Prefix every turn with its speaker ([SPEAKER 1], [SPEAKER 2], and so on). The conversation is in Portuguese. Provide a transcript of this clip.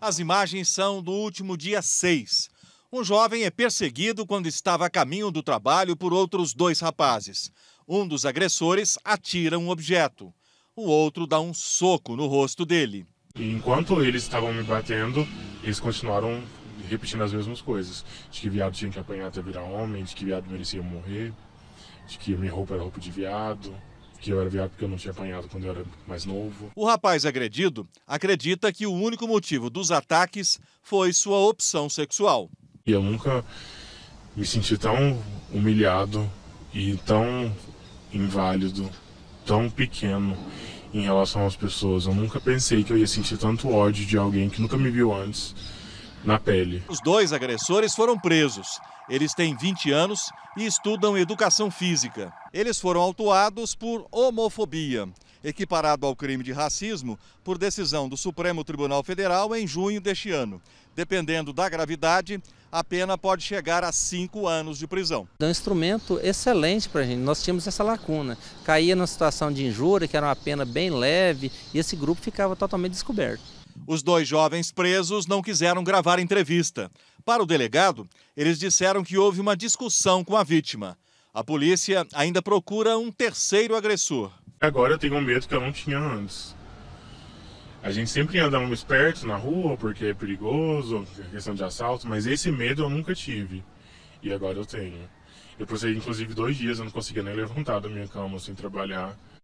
[SPEAKER 1] As imagens são do último dia 6. Um jovem é perseguido quando estava a caminho do trabalho por outros dois rapazes. Um dos agressores atira um objeto. O outro dá um soco no rosto dele. Enquanto eles estavam
[SPEAKER 2] me batendo, eles continuaram repetindo as mesmas coisas. De que viado tinha que apanhar até virar homem, de que viado merecia morrer, de que minha roupa era roupa de viado que eu era viado porque eu não tinha apanhado quando eu era mais novo.
[SPEAKER 1] O rapaz agredido acredita que o único motivo dos ataques foi sua opção sexual.
[SPEAKER 2] E eu nunca me senti tão humilhado e tão inválido, tão pequeno em relação às pessoas. Eu nunca pensei que eu ia sentir tanto ódio de alguém que nunca me viu antes na pele.
[SPEAKER 1] Os dois agressores foram presos. Eles têm 20 anos e estudam educação física. Eles foram autuados por homofobia, equiparado ao crime de racismo por decisão do Supremo Tribunal Federal em junho deste ano. Dependendo da gravidade, a pena pode chegar a cinco anos de prisão. É um instrumento excelente para a gente. Nós tínhamos essa lacuna. Caía na situação de injúria, que era uma pena bem leve, e esse grupo ficava totalmente descoberto. Os dois jovens presos não quiseram gravar entrevista. Para o delegado, eles disseram que houve uma discussão com a vítima. A polícia ainda procura um terceiro agressor.
[SPEAKER 2] Agora eu tenho um medo que eu não tinha antes. A gente sempre anda um esperto na rua porque é perigoso, é questão de assalto, mas esse medo eu nunca tive. E agora eu tenho. Eu passei inclusive dois dias, eu não conseguia nem levantar da minha cama sem trabalhar.